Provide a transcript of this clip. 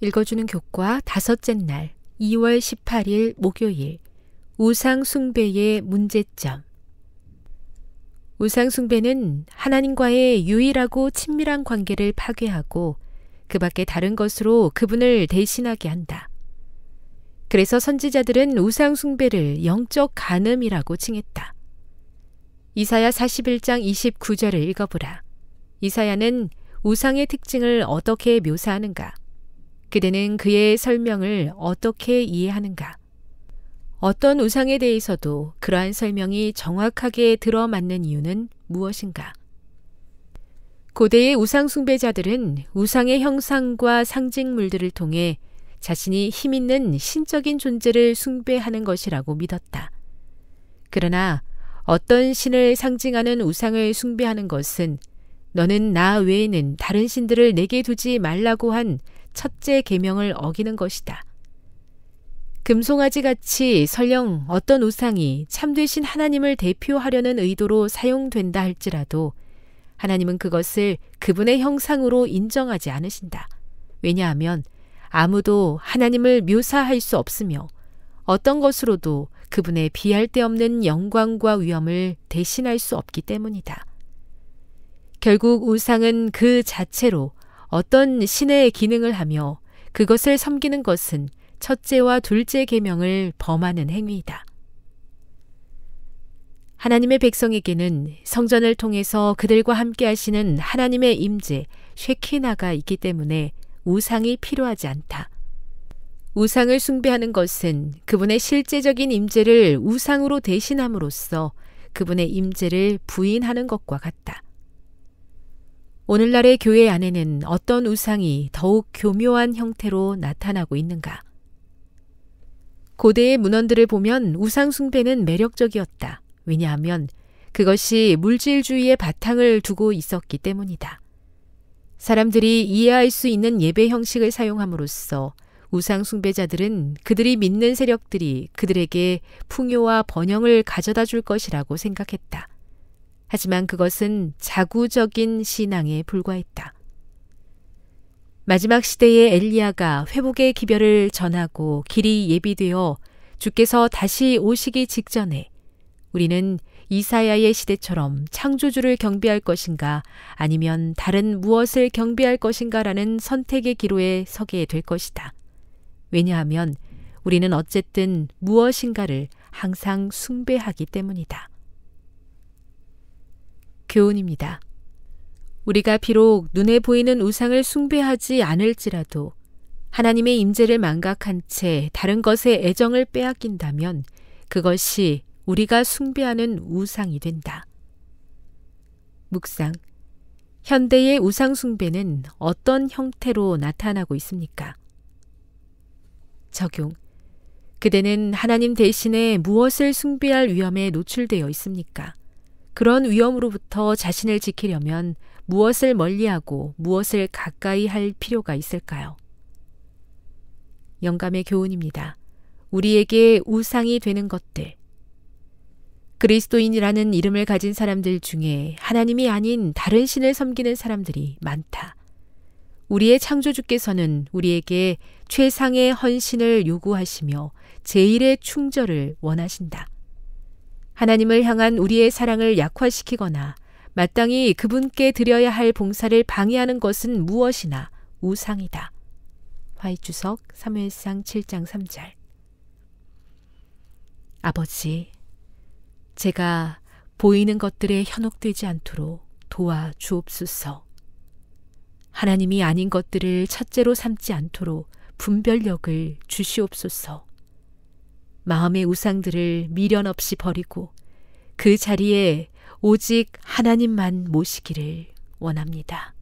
읽어주는 교과 다섯째 날 2월 18일 목요일 우상숭배의 문제점 우상숭배는 하나님과의 유일하고 친밀한 관계를 파괴하고 그 밖에 다른 것으로 그분을 대신하게 한다. 그래서 선지자들은 우상숭배를 영적 간음이라고 칭했다. 이사야 41장 29절을 읽어보라. 이사야는 우상의 특징을 어떻게 묘사하는가? 그대는 그의 설명을 어떻게 이해하는가? 어떤 우상에 대해서도 그러한 설명이 정확하게 들어맞는 이유는 무엇인가? 고대의 우상 숭배자들은 우상의 형상과 상징물들을 통해 자신이 힘있는 신적인 존재를 숭배하는 것이라고 믿었다. 그러나 어떤 신을 상징하는 우상을 숭배하는 것은 너는 나 외에는 다른 신들을 내게 두지 말라고 한 첫째 계명을 어기는 것이다. 금송아지 같이 설령 어떤 우상이 참되신 하나님을 대표하려는 의도로 사용된다 할지라도 하나님은 그것을 그분의 형상으로 인정하지 않으신다. 왜냐하면 아무도 하나님을 묘사할 수 없으며 어떤 것으로도 그분의 비할 데 없는 영광과 위엄을 대신할 수 없기 때문이다. 결국 우상은 그 자체로 어떤 신의 기능을 하며 그것을 섬기는 것은 첫째와 둘째 계명을 범하는 행위이다. 하나님의 백성에게는 성전을 통해서 그들과 함께 하시는 하나님의 임재 쉐키나가 있기 때문에 우상이 필요하지 않다. 우상을 숭배하는 것은 그분의 실제적인 임재를 우상으로 대신함으로써 그분의 임재를 부인하는 것과 같다. 오늘날의 교회 안에는 어떤 우상이 더욱 교묘한 형태로 나타나고 있는가? 고대의 문헌들을 보면 우상숭배는 매력적이었다. 왜냐하면 그것이 물질주의의 바탕을 두고 있었기 때문이다. 사람들이 이해할 수 있는 예배 형식을 사용함으로써 우상숭배자들은 그들이 믿는 세력들이 그들에게 풍요와 번영을 가져다 줄 것이라고 생각했다. 하지만 그것은 자구적인 신앙에 불과했다. 마지막 시대의 엘리야가 회복의 기별을 전하고 길이 예비되어 주께서 다시 오시기 직전에 우리는 이사야의 시대처럼 창조주를 경배할 것인가 아니면 다른 무엇을 경배할 것인가라는 선택의 기로에 서게 될 것이다. 왜냐하면 우리는 어쨌든 무엇인가를 항상 숭배하기 때문이다. 교훈입니다. 우리가 비록 눈에 보이는 우상을 숭배하지 않을지라도 하나님의 임재를 망각한 채 다른 것에 애정을 빼앗긴다면 그것이 우리가 숭배하는 우상이 된다. 묵상. 현대의 우상 숭배는 어떤 형태로 나타나고 있습니까? 적용. 그대는 하나님 대신에 무엇을 숭배할 위험에 노출되어 있습니까? 그런 위험으로부터 자신을 지키려면 무엇을 멀리하고 무엇을 가까이 할 필요가 있을까요? 영감의 교훈입니다. 우리에게 우상이 되는 것들. 그리스도인이라는 이름을 가진 사람들 중에 하나님이 아닌 다른 신을 섬기는 사람들이 많다. 우리의 창조주께서는 우리에게 최상의 헌신을 요구하시며 제일의 충절을 원하신다. 하나님을 향한 우리의 사랑을 약화시키거나 마땅히 그분께 드려야 할 봉사를 방해하는 것은 무엇이나 우상이다. 화이주석 3회상 7장 3절 아버지, 제가 보이는 것들에 현혹되지 않도록 도와 주옵소서. 하나님이 아닌 것들을 첫째로 삼지 않도록 분별력을 주시옵소서. 마음의 우상들을 미련 없이 버리고 그 자리에 오직 하나님만 모시기를 원합니다.